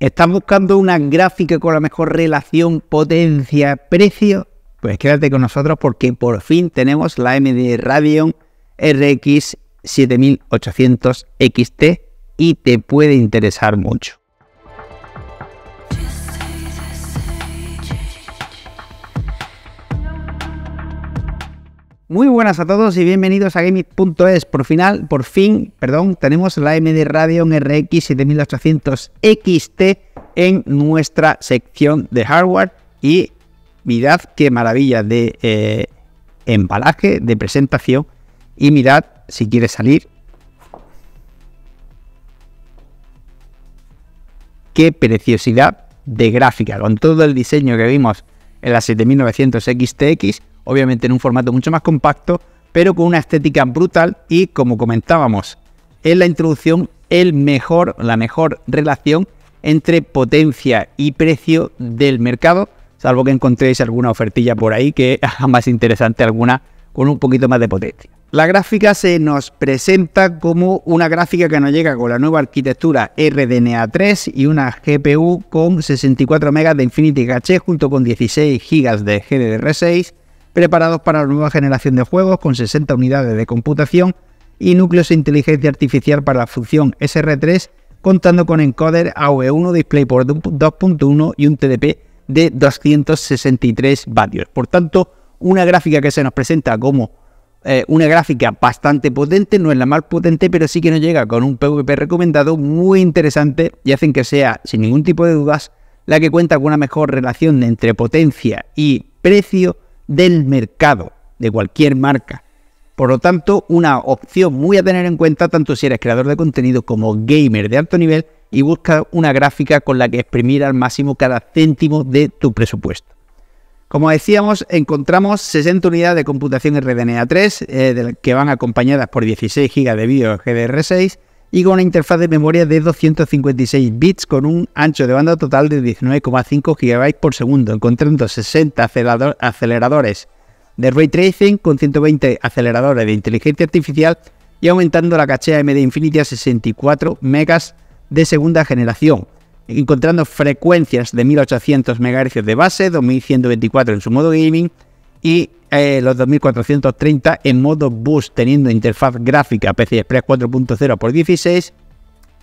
¿Estás buscando una gráfica con la mejor relación potencia-precio? Pues quédate con nosotros porque por fin tenemos la MD Radeon RX 7800 XT y te puede interesar mucho. Muy buenas a todos y bienvenidos a Gaming.es. Por final, por fin, perdón, tenemos la AMD Radeon RX 7800 XT en nuestra sección de hardware y mirad qué maravilla de eh, embalaje, de presentación y mirad si quiere salir. Qué preciosidad de gráfica con todo el diseño que vimos en la 7900 XTX obviamente en un formato mucho más compacto, pero con una estética brutal y como comentábamos en la introducción, el mejor, la mejor relación entre potencia y precio del mercado, salvo que encontréis alguna ofertilla por ahí que haga más interesante alguna con un poquito más de potencia. La gráfica se nos presenta como una gráfica que nos llega con la nueva arquitectura RDNA3 y una GPU con 64 MB de Infinity Cache junto con 16 GB de GDDR6 preparados para la nueva generación de juegos con 60 unidades de computación y núcleos de inteligencia artificial para la función SR3, contando con encoder AV1 display DisplayPort 2.1 y un TDP de 263 vatios. Por tanto, una gráfica que se nos presenta como eh, una gráfica bastante potente, no es la más potente, pero sí que nos llega con un PvP recomendado muy interesante y hacen que sea, sin ningún tipo de dudas, la que cuenta con una mejor relación entre potencia y precio del mercado de cualquier marca. Por lo tanto, una opción muy a tener en cuenta tanto si eres creador de contenido como gamer de alto nivel y busca una gráfica con la que exprimir al máximo cada céntimo de tu presupuesto. Como decíamos, encontramos 60 unidades de computación RDNA 3 eh, que van acompañadas por 16 GB de vídeo GDR6 y con una interfaz de memoria de 256 bits con un ancho de banda total de 19,5 GB por segundo, encontrando 60 aceleradores de ray tracing con 120 aceleradores de inteligencia artificial y aumentando la caché AMD Infinity a 64 megas de segunda generación, encontrando frecuencias de 1800 MHz de base, 2124 en su modo gaming y eh, los 2430 en modo bus teniendo interfaz gráfica PCI Express 4.0 x 16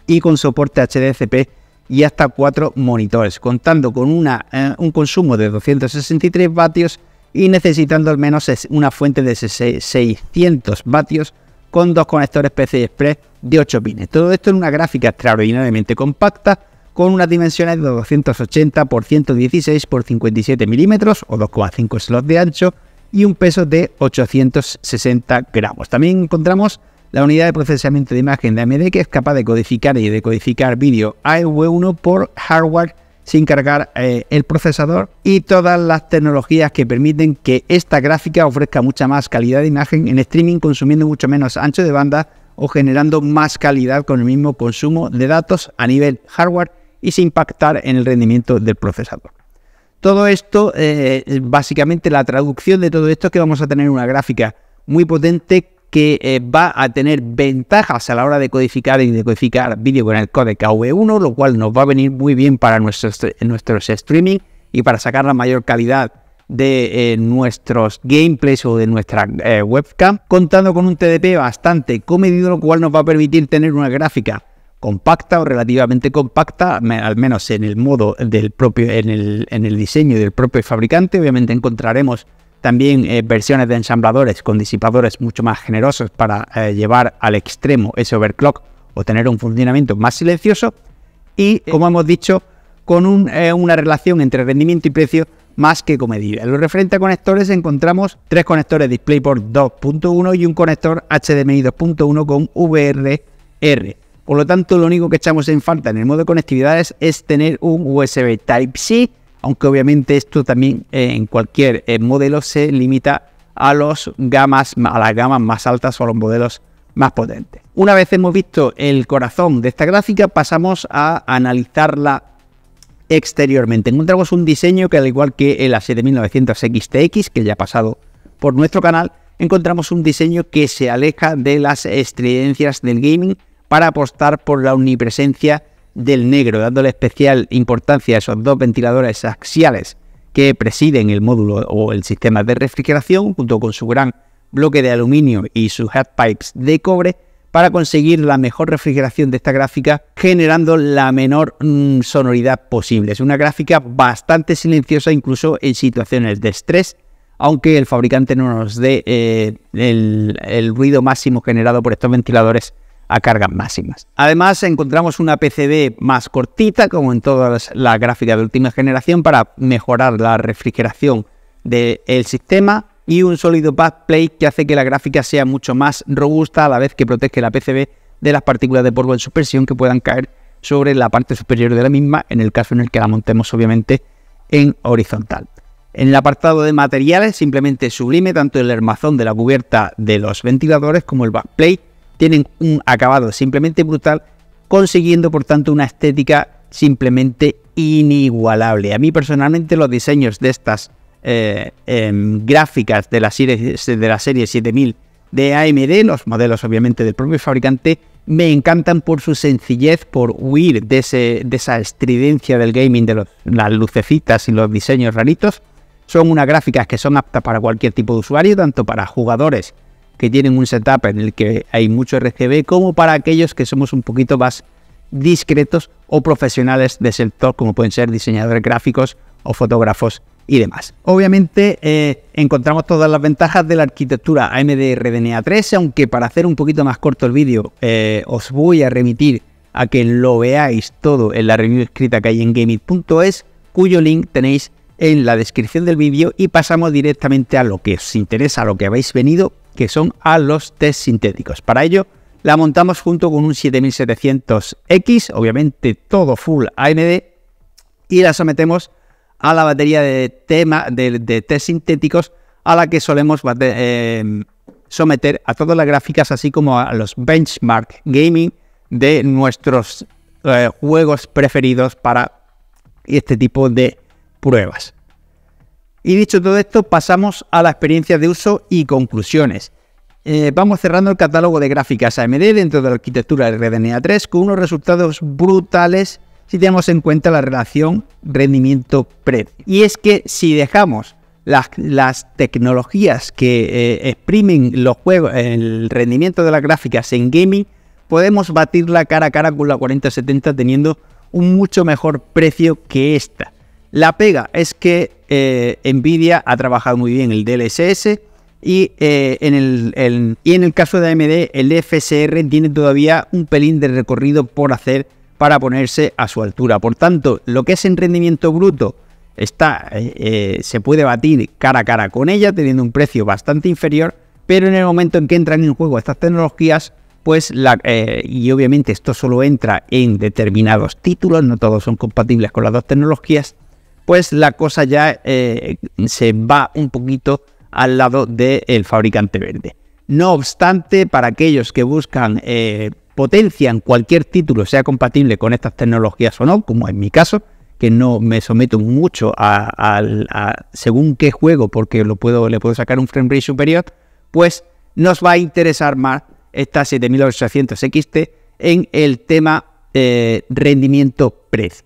y con soporte HDCP y hasta 4 monitores, contando con una, eh, un consumo de 263 vatios y necesitando al menos una fuente de 600 vatios con dos conectores PCI Express de 8 pines. Todo esto en una gráfica extraordinariamente compacta con unas dimensiones de 280 x 116 x 57 milímetros o 2,5 slots de ancho y un peso de 860 gramos. También encontramos la unidad de procesamiento de imagen de AMD que es capaz de codificar y decodificar vídeo av e 1 por hardware sin cargar eh, el procesador y todas las tecnologías que permiten que esta gráfica ofrezca mucha más calidad de imagen en streaming consumiendo mucho menos ancho de banda o generando más calidad con el mismo consumo de datos a nivel hardware y sin impactar en el rendimiento del procesador. Todo esto, eh, básicamente la traducción de todo esto es que vamos a tener una gráfica muy potente que eh, va a tener ventajas a la hora de codificar y decodificar vídeo con el codec AV1, lo cual nos va a venir muy bien para nuestros, nuestros streaming y para sacar la mayor calidad de eh, nuestros gameplays o de nuestra webcam, contando con un TDP bastante comedido, lo cual nos va a permitir tener una gráfica compacta o relativamente compacta, al menos en el modo del propio, en el, en el diseño del propio fabricante. Obviamente encontraremos también eh, versiones de ensambladores con disipadores mucho más generosos para eh, llevar al extremo ese overclock o tener un funcionamiento más silencioso. Y, eh. como hemos dicho, con una relación entre rendimiento y precio más que comedida. En lo referente a conectores encontramos tres conectores DisplayPort 2.1 y un conector HDMI 2.1 con VRR. Por lo tanto, lo único que echamos en falta en el modo de conectividades es tener un USB Type-C, aunque obviamente esto también eh, en cualquier eh, modelo se limita a, las gamas más altas o a los modelos más potentes. Una vez hemos visto el corazón de esta gráfica, pasamos a analizarla exteriormente. Encontramos un diseño que al igual que el a 7900 XTX, que ya ha pasado por nuestro canal, encontramos un diseño que se aleja de las estridencias del gaming para apostar por la omnipresencia del negro, dándole especial importancia a esos dos ventiladores axiales que presiden el módulo o el sistema de refrigeración, junto con su gran bloque de aluminio y sus headpipes de cobre, para conseguir la mejor refrigeración de esta gráfica, generando la menor mm, sonoridad posible. Es una gráfica bastante silenciosa, incluso en situaciones de estrés, aunque el fabricante no nos dé eh, el ruido máximo generado por estos ventiladores a cargas máximas. Además, encontramos una PCB más cortita, como en todas las gráficas de última generación, para mejorar la refrigeración del sistema y un sólido backplate que hace que la gráfica sea mucho más robusta a la vez que protege la PCB de las partículas de polvo en suspensión que puedan caer sobre la parte superior de la misma en el caso en el que la montemos obviamente en horizontal. En el apartado de materiales simplemente sublime tanto el armazón de la cubierta de los ventiladores como el backplate tienen un acabado simplemente brutal, consiguiendo por tanto una estética simplemente inigualable. A mí personalmente los diseños de estas eh, em, gráficas de la, serie, de la serie 7000 de AMD, los modelos obviamente del propio fabricante, me encantan por su sencillez, por huir de, esa estridencia del gaming, de las lucecitas y los diseños raritos. Son unas gráficas que son aptas para cualquier tipo de usuario, tanto para jugadores que tienen un setup en el que hay mucho RGB, como para aquellos que somos un poquito más discretos o profesionales de sector, como pueden ser diseñadores gráficos o fotógrafos y demás. Obviamente eh, encontramos todas las ventajas de la arquitectura AMD RDNA 3, aunque para hacer un poquito más corto el vídeo eh, os voy a remitir a que lo veáis todo en la review escrita que hay en gaming.es, cuyo link tenéis en la descripción del vídeo y pasamos directamente a lo que os interesa, a lo que habéis venido que son a los test sintéticos. Para ello, la montamos junto con un 7700X, obviamente todo full AMD, y la sometemos a la batería de, tema, de, test sintéticos a la que solemos em, someter a todas las gráficas, así como a los benchmark gaming de nuestros eh, juegos preferidos para este tipo de pruebas. Y dicho todo esto, pasamos a la experiencia de uso y conclusiones. Eh, vamos cerrando el catálogo de gráficas AMD dentro de la arquitectura RDNA 3 con unos resultados brutales si tenemos en cuenta la relación rendimiento-precio. Y es que si dejamos las, tecnologías que eh, exprimen los juegos, el rendimiento de las gráficas en gaming, podemos batirla cara a cara con la 4070 teniendo un mucho mejor precio que esta. La pega es que eh, Nvidia ha trabajado muy bien el DLSS y, eh, en el, y en el caso de AMD el FSR tiene todavía un pelín de recorrido por hacer para ponerse a su altura. Por tanto, lo que es en rendimiento bruto está, eh, se puede batir cara a cara con ella teniendo un precio bastante inferior, pero en el momento en que entran en juego estas tecnologías, pues y obviamente esto solo entra en determinados títulos, no todos son compatibles con las dos tecnologías, pues la cosa ya eh, se va un poquito al lado del fabricante verde. No obstante, para aquellos que buscan eh, en cualquier título sea compatible con estas tecnologías o no, como en mi caso, que no me someto mucho a, según qué juego, porque lo puedo, le puedo sacar un frame rate superior, pues nos va a interesar más esta 7800 XT en el tema eh, rendimiento-precio.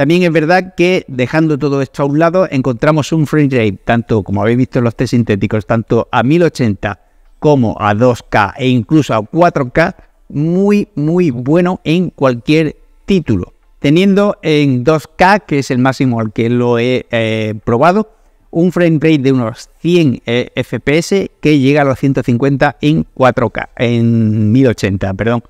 También es verdad que dejando todo esto a un lado, encontramos un frame rate, tanto como habéis visto en los test sintéticos, tanto a 1080 como a 2K e incluso a 4K, muy, muy bueno en cualquier título. Teniendo en 2K, que es el máximo al que lo he eh, probado, un frame rate de unos 100 eh, FPS que llega a los 150 en 4K, en 1080, perdón.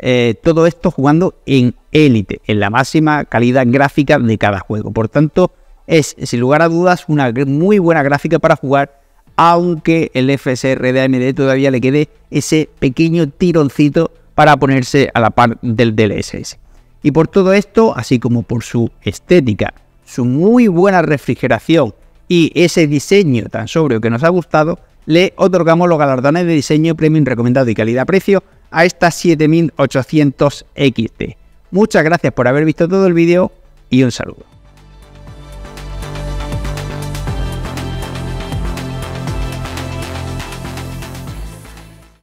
Eh, todo esto jugando en élite, en la máxima calidad gráfica de cada juego. Por tanto, es sin lugar a dudas una muy buena gráfica para jugar, aunque el FSR de AMD todavía le quede ese pequeño tironcito para ponerse a la par del DLSS. Y por todo esto, así como por su estética, su muy buena refrigeración y ese diseño tan sobrio que nos ha gustado, le otorgamos los galardones de diseño premium recomendado y calidad-precio a esta 7800 XT. Muchas gracias por haber visto todo el vídeo y un saludo.